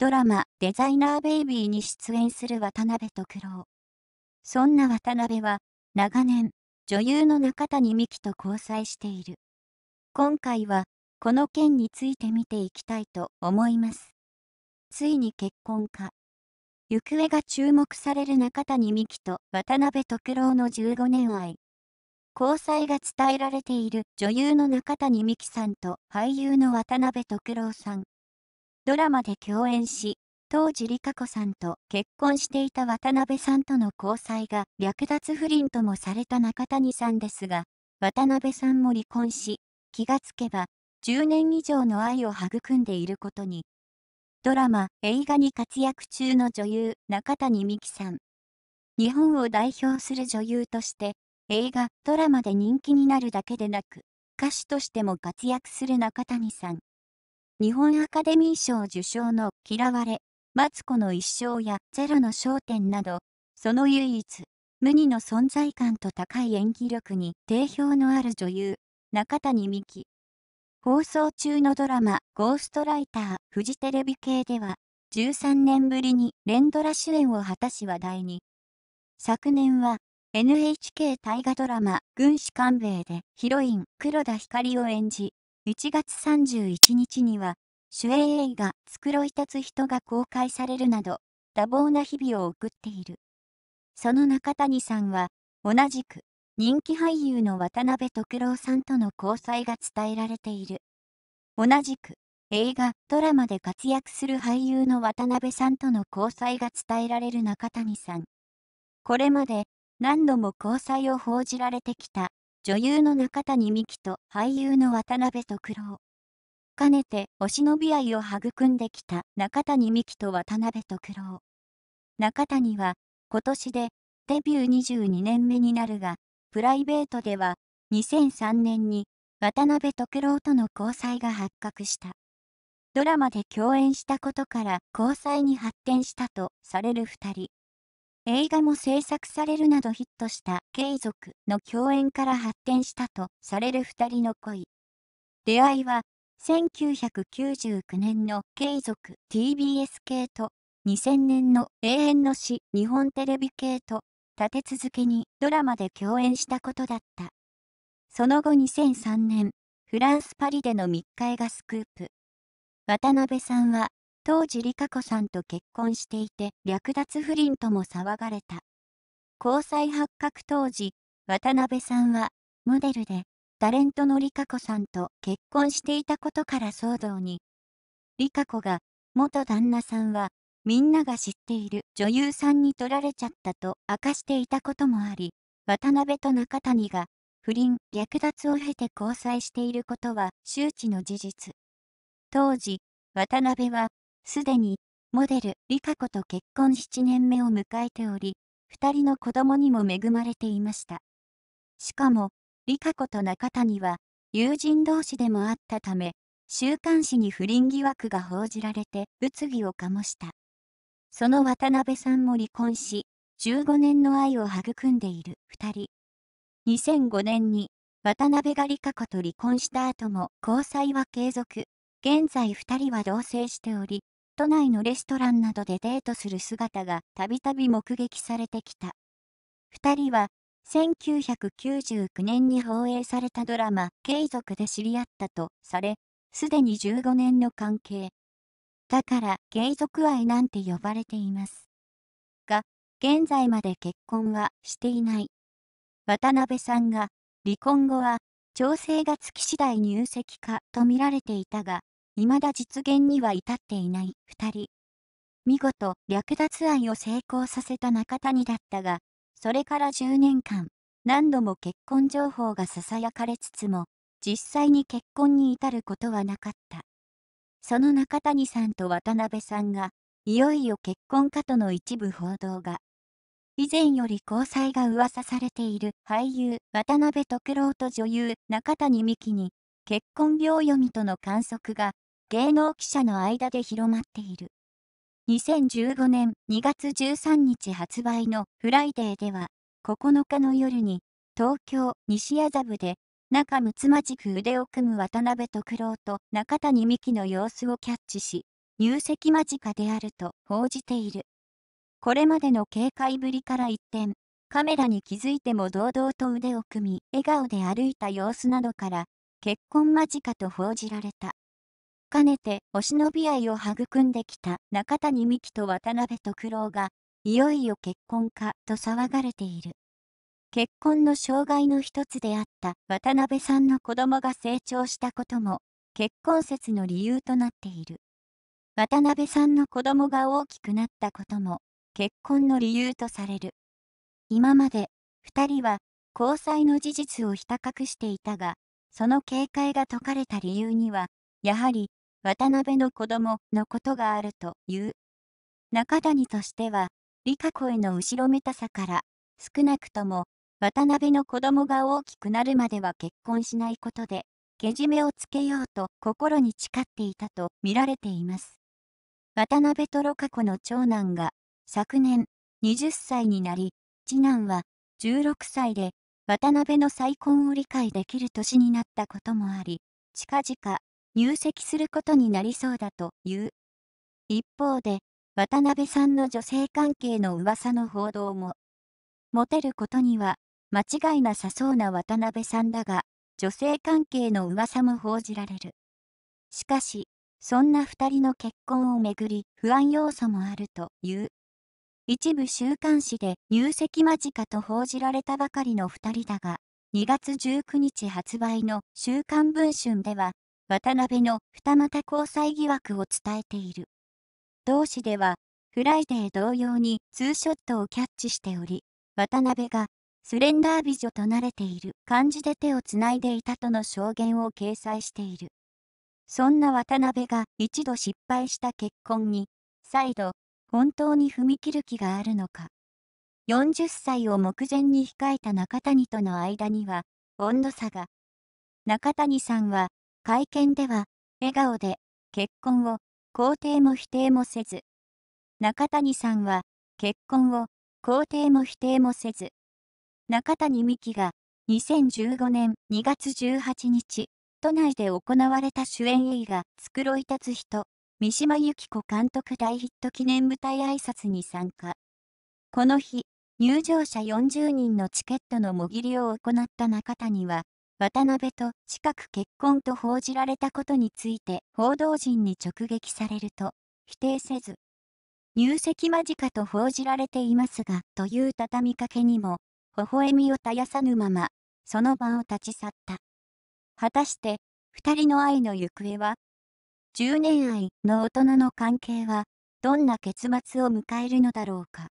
ドラマ「デザイナーベイビー」に出演する渡辺徳郎そんな渡辺は長年女優の中谷美紀と交際している今回はこの件について見ていきたいと思いますついに結婚か行方が注目される中谷美紀と渡辺徳郎の15年愛交際が伝えられている女優の中谷美紀さんと俳優の渡辺徳郎さんドラマで共演し、当時リカ子さんと結婚していた渡辺さんとの交際が略奪不倫ともされた中谷さんですが、渡辺さんも離婚し、気がつけば10年以上の愛を育んでいることに。ドラマ、映画に活躍中の女優、中谷美紀さん。日本を代表する女優として、映画、ドラマで人気になるだけでなく、歌手としても活躍する中谷さん。日本アカデミー賞受賞の嫌われ、マツコの一生やゼロの焦点など、その唯一、無二の存在感と高い演技力に定評のある女優、中谷美紀。放送中のドラマ、ゴーストライター、フジテレビ系では、13年ぶりに連ドラ主演を果たし話題に。昨年は、NHK 大河ドラマ、軍師官兵衛でヒロイン、黒田光を演じ、1月31日には、主演映画、繕い立つ人が公開されるなど、多忙な日々を送っている。その中谷さんは、同じく、人気俳優の渡辺徳郎さんとの交際が伝えられている。同じく、映画、ドラマで活躍する俳優の渡辺さんとの交際が伝えられる中谷さん。これまで、何度も交際を報じられてきた女優の中谷美紀と俳優の渡辺徳郎。かねて、お忍び合いを育んできた中谷美紀と渡辺徳郎。中谷は、今年でデビュー22年目になるが、プライベートでは、2003年に渡辺徳郎との交際が発覚した。ドラマで共演したことから交際に発展したとされる2人。映画も制作されるなどヒットした継続の共演から発展したとされる2人の恋。出会いは、1999年の継続 TBS 系と、2000年の永遠の死日本テレビ系と、立て続けにドラマで共演したことだった。その後2003年、フランス・パリでの密会がスクープ。渡辺さんは当時リ香子さんと結婚していて略奪不倫とも騒がれた。交際発覚当時、渡辺さんはモデルでタレントのリカ子さんと結婚していたことから騒動に。リカ子が元旦那さんはみんなが知っている女優さんに取られちゃったと明かしていたこともあり、渡辺と中谷が不倫、略奪を経て交際していることは周知の事実。当時、渡辺はすでに、モデル、リカ子と結婚7年目を迎えており、2人の子供にも恵まれていました。しかも、リカ子と中谷は、友人同士でもあったため、週刊誌に不倫疑惑が報じられて物議を醸した。その渡辺さんも離婚し、15年の愛を育んでいる2人。2005年に、渡辺がリカ子と離婚した後も交際は継続。現在2人は同棲しており、都内のレストランなどでデートする姿がたびたび目撃されてきた。2人は1999年に放映されたドラマ「継続」で知り合ったとされすでに15年の関係だから継続愛なんて呼ばれていますが現在まで結婚はしていない渡辺さんが離婚後は調整がつき次第入籍かと見られていたが未だ実現には至っていない2人。見事、略奪愛を成功させた中谷だったが、それから10年間、何度も結婚情報が囁かれつつも、実際に結婚に至ることはなかった。その中谷さんと渡辺さんが、いよいよ結婚かとの一部報道が。以前より交際が噂されている俳優渡辺篤郎と女優中谷美紀に結婚秒読みとの観測が芸能記者の間で広まっている。2015年2月13日発売のフライデーでは、9日の夜に東京西麻布で仲睦まじく腕を組む渡辺徳郎と中谷美紀の様子をキャッチし、入籍間近であると報じている。これまでの警戒ぶりから一転、カメラに気づいても堂々と腕を組み、笑顔で歩いた様子などから、結婚間近と報じられた。かねてお忍び合いを育んできた中谷美紀と渡辺徳郎が、いよいよ結婚かと騒がれている。結婚の障害の一つであった渡辺さんの子供が成長したことも、結婚説の理由となっている。渡辺さんの子供が大きくなったことも、結婚の理由とされる。今まで、2人は交際の事実をひた隠していたが、その警戒が解かれた理由には、やはり渡辺の子供のことがあるという。中谷としては、理香子への後ろめたさから、少なくとも、渡辺の子供が大きくなるまでは結婚しないことで、けじめをつけようと心に誓っていたと見られています。渡辺とろ過子の長男が、昨年、20歳になり、次男は、16歳で、渡辺の再婚を理解できる年になったこともあり、近々、入籍することになりそうだという。一方で、渡辺さんの女性関係の噂の報道も、モテることには間違いなさそうな渡辺さんだが、女性関係の噂も報じられる。しかし、そんな2人の結婚をめぐり不安要素もあるという。一部週刊誌で入籍間近と報じられたばかりの2人だが、2月19日発売の「週刊文春」では、渡辺の二股交際疑惑を伝えている。同紙では、フライデー同様にツーショットをキャッチしており、渡辺がスレンダー美女と慣れている感じで手をつないでいたとの証言を掲載している。そんな渡辺が一度失敗した結婚に、再度、本当に踏み切る気があるのか。40歳を目前に控えた中谷との間には、温度差が。中谷さんは会見では、笑顔で結婚を肯定も否定もせず、中谷さんは結婚を肯定も否定もせず、中谷美紀が2015年2月18日、都内で行われた主演映画「つくろい立つ人」三島由紀子監督大ヒット記念舞台挨拶に参加この日入場者40人のチケットのもぎりを行った中谷は渡辺と近く結婚と報じられたことについて報道陣に直撃されると否定せず入籍間近と報じられていますがという畳みかけにも微笑みを絶やさぬままその場を立ち去った果たして2人の愛の行方は10年愛の大人の関係はどんな結末を迎えるのだろうか